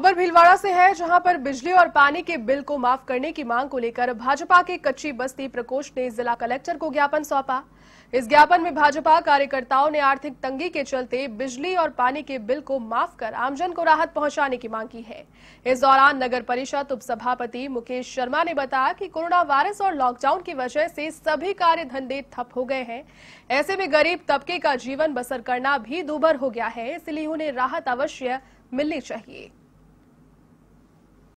खबर भीलवाड़ा से है जहां पर बिजली और पानी के बिल को माफ करने की मांग को लेकर भाजपा के कच्ची बस्ती प्रकोष्ठ ने जिला कलेक्टर को ज्ञापन सौंपा इस ज्ञापन में भाजपा कार्यकर्ताओं ने आर्थिक तंगी के चलते बिजली और पानी के बिल को माफ कर आमजन को राहत पहुंचाने की मांग की है इस दौरान नगर परिषद उपसभापति मुकेश शर्मा ने बताया कि कोरोना वायरस और लॉकडाउन की वजह से सभी कार्य धंधे ठप हो गए हैं ऐसे में गरीब तबके का जीवन बसर करना भी दूभर हो गया है इसलिए उन्हें राहत अवश्य मिलनी चाहिए